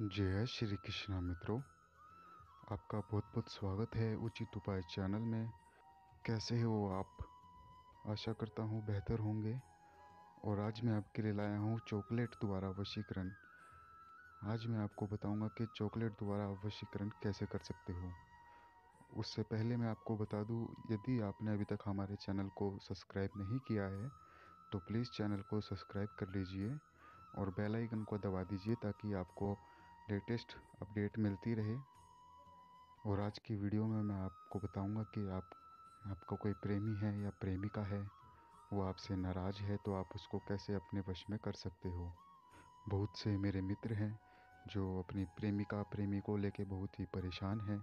जय श्री कृष्णा मित्रों आपका बहुत बहुत स्वागत है उचित उपाय चैनल में कैसे हो आप आशा करता हूँ बेहतर होंगे और आज मैं आपके लिए लाया हूँ चॉकलेट द्वारा वशीकरण आज मैं आपको बताऊँगा कि चॉकलेट द्वारा वशीकरण कैसे कर सकते हो उससे पहले मैं आपको बता दूँ यदि आपने अभी तक हमारे चैनल को सब्सक्राइब नहीं किया है तो प्लीज़ चैनल को सब्सक्राइब कर लीजिए और बेल आइकन को दबा दीजिए ताकि आपको लेटेस्ट अपडेट मिलती रहे और आज की वीडियो में मैं आपको बताऊंगा कि आप आपका कोई प्रेमी है या प्रेमिका है वो आपसे नाराज़ है तो आप उसको कैसे अपने वश में कर सकते हो बहुत से मेरे मित्र हैं जो अपनी प्रेमिका प्रेमी को लेके बहुत ही परेशान हैं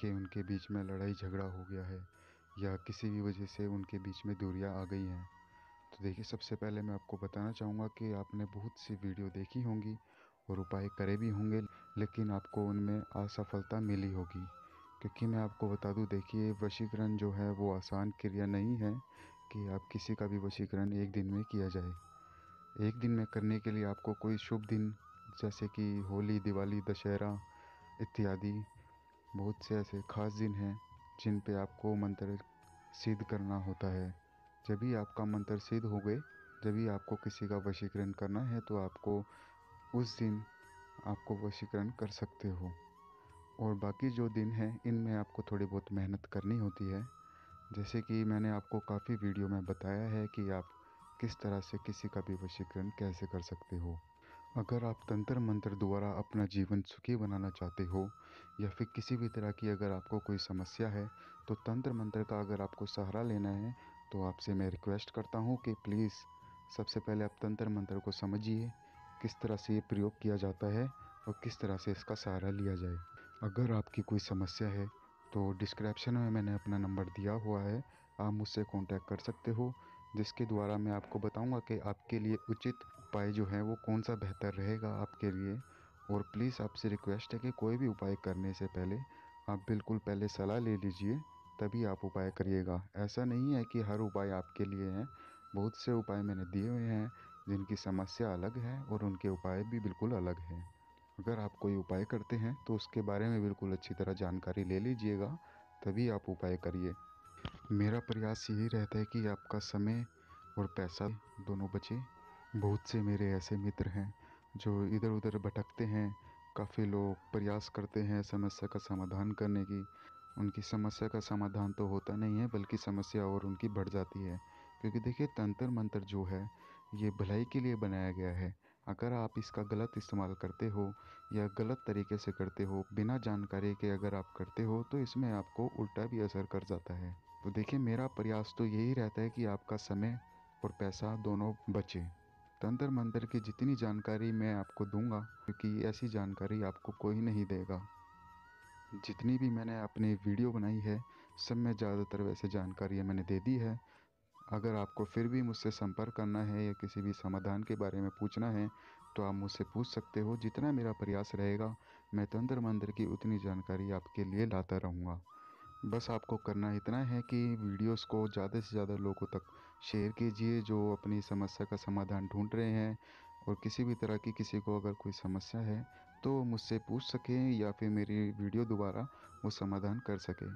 कि उनके बीच में लड़ाई झगड़ा हो गया है या किसी भी वजह से उनके बीच में दूरियाँ आ गई हैं तो देखिए सबसे पहले मैं आपको बताना चाहूँगा कि आपने बहुत सी वीडियो देखी होंगी और उपाय करे भी होंगे लेकिन आपको उनमें असफलता मिली होगी क्योंकि मैं आपको बता दूं देखिए वशीकरण जो है वो आसान क्रिया नहीं है कि आप किसी का भी वशीकरण एक दिन में किया जाए एक दिन में करने के लिए आपको कोई शुभ दिन जैसे कि होली दिवाली दशहरा इत्यादि बहुत से ऐसे खास दिन हैं जिन पे आपको मंत्र सिद्ध करना होता है जब भी आपका मंत्र सिद्ध हो गए जब भी आपको किसी का वशीकरण करना है तो आपको उस दिन आपको वशीकरण कर सकते हो और बाकी जो दिन हैं इनमें आपको थोड़ी बहुत मेहनत करनी होती है जैसे कि मैंने आपको काफ़ी वीडियो में बताया है कि आप किस तरह से किसी का भी वशीकरण कैसे कर सकते हो अगर आप तंत्र मंत्र द्वारा अपना जीवन सुखी बनाना चाहते हो या फिर किसी भी तरह की अगर आपको कोई समस्या है तो तंत्र मंत्र का अगर आपको सहारा लेना है तो आपसे मैं रिक्वेस्ट करता हूँ कि प्लीज़ सबसे पहले आप तंत्र मंत्र को समझिए किस तरह से ये प्रयोग किया जाता है और किस तरह से इसका सहारा लिया जाए अगर आपकी कोई समस्या है तो डिस्क्रिप्शन में मैंने अपना नंबर दिया हुआ है आप मुझसे कांटेक्ट कर सकते हो जिसके द्वारा मैं आपको बताऊंगा कि आपके लिए उचित उपाय जो है वो कौन सा बेहतर रहेगा आपके लिए और प्लीज़ आपसे रिक्वेस्ट है कि कोई भी उपाय करने से पहले आप बिल्कुल पहले सलाह ले लीजिए तभी आप उपाय करिएगा ऐसा नहीं है कि हर उपाय आपके लिए हैं बहुत से उपाय मैंने दिए हुए हैं जिनकी समस्या अलग है और उनके उपाय भी बिल्कुल अलग हैं अगर आप कोई उपाय करते हैं तो उसके बारे में बिल्कुल अच्छी तरह जानकारी ले लीजिएगा तभी आप उपाय करिए मेरा प्रयास यही रहता है कि आपका समय और पैसा दोनों बचे बहुत से मेरे ऐसे मित्र हैं जो इधर उधर भटकते हैं काफ़ी लोग प्रयास करते हैं समस्या का समाधान करने की उनकी समस्या का समाधान तो होता नहीं है बल्कि समस्या और उनकी बढ़ जाती है क्योंकि देखिए तंत्र मंत्र जो है ये भलाई के लिए बनाया गया है अगर आप इसका गलत इस्तेमाल करते हो या गलत तरीके से करते हो बिना जानकारी के अगर आप करते हो तो इसमें आपको उल्टा भी असर कर जाता है तो देखिए मेरा प्रयास तो यही रहता है कि आपका समय और पैसा दोनों बचे तंत्र मंत्र की जितनी जानकारी मैं आपको दूंगा क्योंकि ऐसी जानकारी आपको कोई नहीं देगा जितनी भी मैंने अपनी वीडियो बनाई है सब में ज़्यादातर वैसे जानकारियाँ मैंने दे दी है अगर आपको फिर भी मुझसे संपर्क करना है या किसी भी समाधान के बारे में पूछना है तो आप मुझसे पूछ सकते हो जितना मेरा प्रयास रहेगा मैं तंत्र मंत्र की उतनी जानकारी आपके लिए लाता रहूँगा बस आपको करना इतना है कि वीडियोस को ज़्यादा से ज़्यादा लोगों तक शेयर कीजिए जो अपनी समस्या का समाधान ढूंढ रहे हैं और किसी भी तरह की किसी को अगर कोई समस्या है तो मुझसे पूछ सकें या फिर मेरी वीडियो दोबारा वो समाधान कर सकें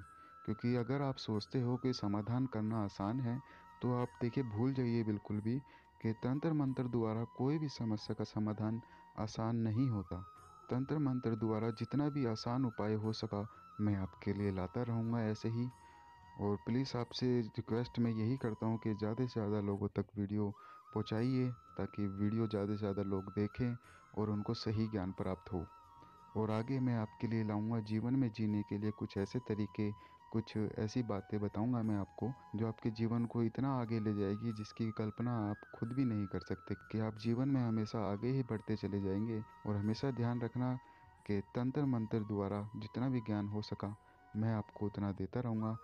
क्योंकि अगर आप सोचते हो कि समाधान करना आसान है तो आप देखिए भूल जाइए बिल्कुल भी कि तंत्र मंत्र द्वारा कोई भी समस्या का समाधान आसान नहीं होता तंत्र मंत्र द्वारा जितना भी आसान उपाय हो सका मैं आपके लिए लाता रहूँगा ऐसे ही और प्लीज़ आपसे रिक्वेस्ट मैं यही करता हूँ कि ज़्यादा से ज़्यादा लोगों तक वीडियो पहुँचाइए ताकि वीडियो ज़्यादा से ज़्यादा लोग देखें और उनको सही ज्ञान प्राप्त हो और आगे मैं आपके लिए लाऊंगा जीवन में जीने के लिए कुछ ऐसे तरीके कुछ ऐसी बातें बताऊंगा मैं आपको जो आपके जीवन को इतना आगे ले जाएगी जिसकी कल्पना आप खुद भी नहीं कर सकते कि आप जीवन में हमेशा आगे ही बढ़ते चले जाएंगे और हमेशा ध्यान रखना कि तंत्र मंत्र द्वारा जितना भी ज्ञान हो सका मैं आपको उतना देता रहूँगा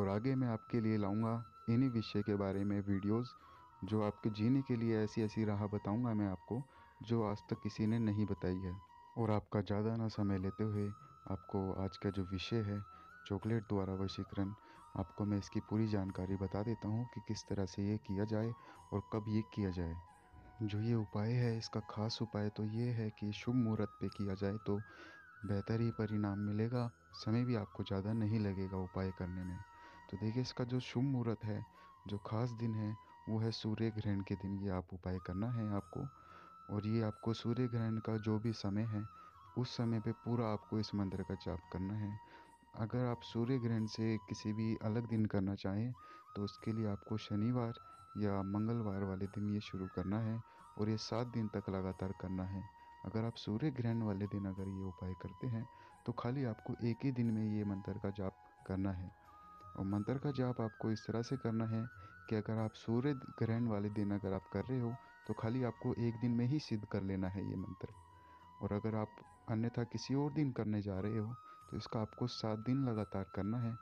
और आगे मैं आपके लिए लाऊँगा इन्हीं विषय के बारे में वीडियोज़ जो आपके जीने के लिए ऐसी ऐसी राह बताऊँगा मैं आपको जो आज तक किसी ने नहीं बताई है और आपका ज़्यादा ना समय लेते हुए आपको आज का जो विषय है चॉकलेट द्वारा वशीकरण आपको मैं इसकी पूरी जानकारी बता देता हूँ कि किस तरह से ये किया जाए और कब ये किया जाए जो ये उपाय है इसका खास उपाय तो ये है कि शुभ मुहूर्त पे किया जाए तो बेहतर ही परिणाम मिलेगा समय भी आपको ज़्यादा नहीं लगेगा उपाय करने में तो देखिए इसका जो शुभ मुहूर्त है जो खास दिन है वो है सूर्य ग्रहण के दिन ये आप उपाय करना है आपको और ये आपको सूर्य ग्रहण का जो भी समय है उस समय पे पूरा आपको इस मंत्र का जाप करना है अगर आप सूर्य ग्रहण से किसी भी अलग दिन करना चाहें तो उसके लिए आपको शनिवार या मंगलवार वाले दिन ये शुरू करना है और ये सात दिन तक लगातार करना है अगर आप सूर्य ग्रहण वाले दिन अगर ये उपाय करते हैं तो खाली आपको एक ही दिन में ये मंत्र का जाप करना है और मंत्र का जाप आपको इस तरह से करना है कि अगर आप सूर्य ग्रहण वाले दिन अगर आप कर रहे हो तो खाली आपको एक दिन में ही सिद्ध कर लेना है ये मंत्र और अगर आप अन्यथा किसी और दिन करने जा रहे हो तो इसका आपको सात दिन लगातार करना है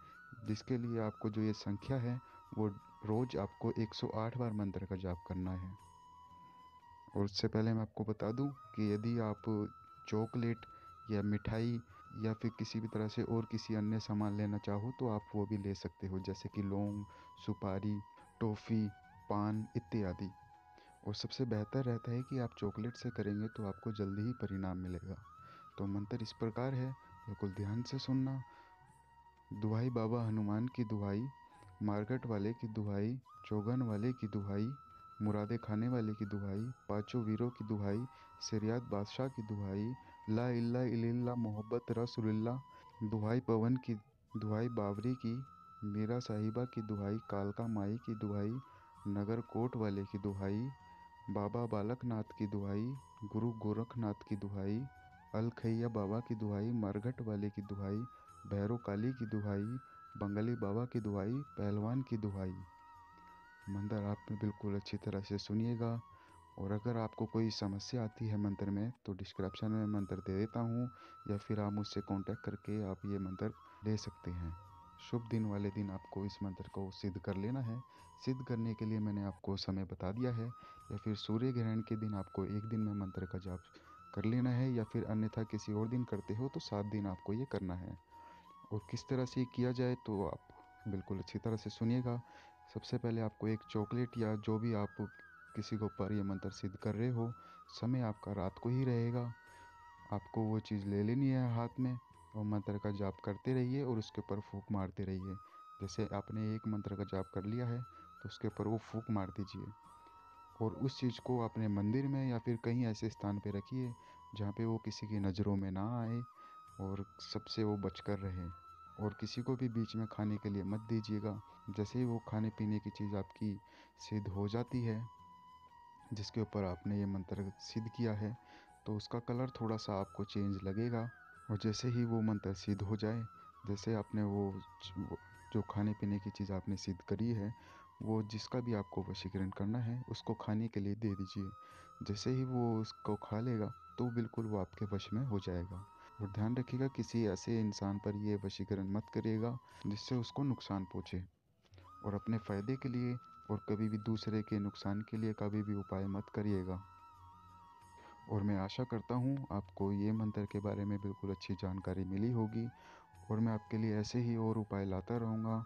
जिसके लिए आपको जो ये संख्या है वो रोज़ आपको 108 बार मंत्र का जाप करना है और उससे पहले मैं आपको बता दूं कि यदि आप चॉकलेट या मिठाई या फिर किसी भी तरह से और किसी अन्य सामान लेना चाहो तो आप वो भी ले सकते हो जैसे कि लौंग सुपारी टॉफ़ी पान इत्यादि और सबसे बेहतर रहता है कि आप चॉकलेट से करेंगे तो आपको जल्दी ही परिणाम मिलेगा तो मंत्र इस प्रकार है बिल्कुल ध्यान से सुनना दुहाई बाबा हनुमान की दुहाई मार्केट वाले की दुहाई चौगन वाले की दुहाई मुरादे खाने वाले की दुहाई पाँचों वीरों की दुहाई सिरियात बादशाह की दुहाई ला इल्ला इल्ला मोहब्बत रसुल्ला दुहाई पवन की दुहाई बावरी की मीरा साहिबा की दुहाई कालका माई की दुहाई नगर कोट वाले की दुहाई बाबा बालकनाथ की दुहाई गुरु गोरखनाथ की दुहाई अलखैया बाबा की दुहाई मरघट वाले की दुहाई भैरव काली की दुहाई बंगाली बाबा की दुहाई पहलवान की दुहाई मंत्र आप बिल्कुल अच्छी तरह से सुनिएगा और अगर आपको कोई समस्या आती है मंत्र में तो डिस्क्रिप्शन में मंत्र दे देता हूँ या फिर आप मुझसे कांटेक्ट करके आप ये मंत्र ले सकते हैं शुभ दिन वाले दिन आपको इस मंत्र को सिद्ध कर लेना है सिद्ध करने के लिए मैंने आपको समय बता दिया है या फिर सूर्य ग्रहण के दिन आपको एक दिन में मंत्र का जाप कर लेना है या फिर अन्यथा किसी और दिन करते हो तो सात दिन आपको ये करना है और किस तरह से किया जाए तो आप बिल्कुल अच्छी तरह से सुनिएगा सबसे पहले आपको एक चॉकलेट या जो भी आप किसी के ऊपर ये मंत्र सिद्ध कर रहे हो समय आपका रात को ही रहेगा आपको वो चीज़ ले लेनी है हाथ में और मंत्र का जाप करते रहिए और उसके ऊपर फूक मारते रहिए जैसे आपने एक मंत्र का जाप कर लिया है तो उसके ऊपर वो फूक मार दीजिए और उस चीज़ को अपने मंदिर में या फिर कहीं ऐसे स्थान पे रखिए जहाँ पे वो किसी की नज़रों में ना आए और सबसे वो बच कर रहे और किसी को भी बीच में खाने के लिए मत दीजिएगा जैसे ही वो खाने पीने की चीज़ आपकी सिद्ध हो जाती है जिसके ऊपर आपने ये मंत्र सिद्ध किया है तो उसका कलर थोड़ा सा आपको चेंज लगेगा और जैसे ही वो मंत्र सिद्ध हो जाए जैसे आपने वो जो खाने पीने की चीज़ आपने सिद्ध करी है वो जिसका भी आपको वशीकरण करना है उसको खाने के लिए दे दीजिए जैसे ही वो उसको खा लेगा तो बिल्कुल वो आपके वश में हो जाएगा और ध्यान रखिएगा किसी ऐसे इंसान पर ये वशीकरण मत करिएगा जिससे उसको नुकसान पहुँचे और अपने फ़ायदे के लिए और कभी भी दूसरे के नुकसान के लिए कभी भी उपाय मत करिएगा और मैं आशा करता हूँ आपको ये मंत्र के बारे में बिल्कुल अच्छी जानकारी मिली होगी और मैं आपके लिए ऐसे ही और उपाय लाता रहूँगा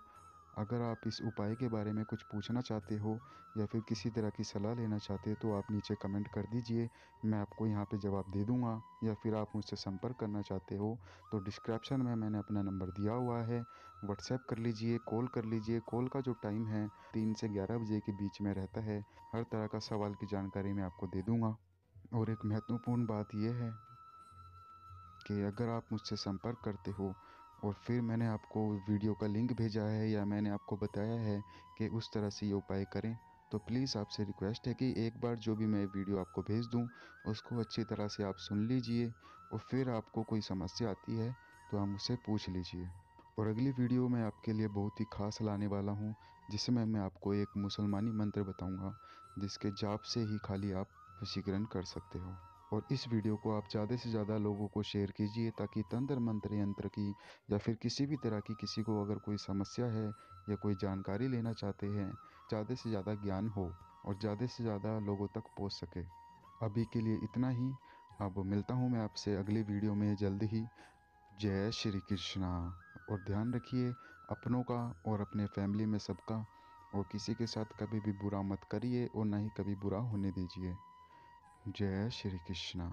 अगर आप इस उपाय के बारे में कुछ पूछना चाहते हो या फिर किसी तरह की सलाह लेना चाहते हो तो आप नीचे कमेंट कर दीजिए मैं आपको यहाँ पे जवाब दे दूँगा या फिर आप मुझसे संपर्क करना चाहते हो तो डिस्क्रिप्शन में मैंने अपना नंबर दिया हुआ है व्हाट्सएप कर लीजिए कॉल कर लीजिए कॉल का जो टाइम है तीन से ग्यारह बजे के बीच में रहता है हर तरह का सवाल की जानकारी मैं आपको दे दूँगा और एक महत्वपूर्ण बात यह है कि अगर आप मुझसे संपर्क करते हो और फिर मैंने आपको वीडियो का लिंक भेजा है या मैंने आपको बताया है कि उस तरह से ये उपाय करें तो प्लीज़ आपसे रिक्वेस्ट है कि एक बार जो भी मैं वीडियो आपको भेज दूँ उसको अच्छी तरह से आप सुन लीजिए और फिर आपको कोई समस्या आती है तो आप मुझसे पूछ लीजिए और अगली वीडियो मैं आपके लिए बहुत ही खास लाने वाला हूँ जिसमें मैं आपको एक मुसलमानी मंत्र बताऊँगा जिसके जाप से ही खाली आप वशीकरण कर सकते हो और इस वीडियो को आप ज़्यादा से ज़्यादा लोगों को शेयर कीजिए ताकि तंत्र मंत्र यंत्र की या फिर किसी भी तरह की किसी को अगर कोई समस्या है या कोई जानकारी लेना चाहते हैं ज़्यादा से ज़्यादा ज्ञान हो और ज़्यादा से ज़्यादा लोगों तक पहुँच सके अभी के लिए इतना ही अब मिलता हूँ मैं आपसे अगले वीडियो में जल्द ही जय श्री कृष्णा और ध्यान रखिए अपनों का और अपने फैमिली में सबका और किसी के साथ कभी भी बुरा मत करिए और ना ही कभी बुरा होने दीजिए Jaya Shri Krishna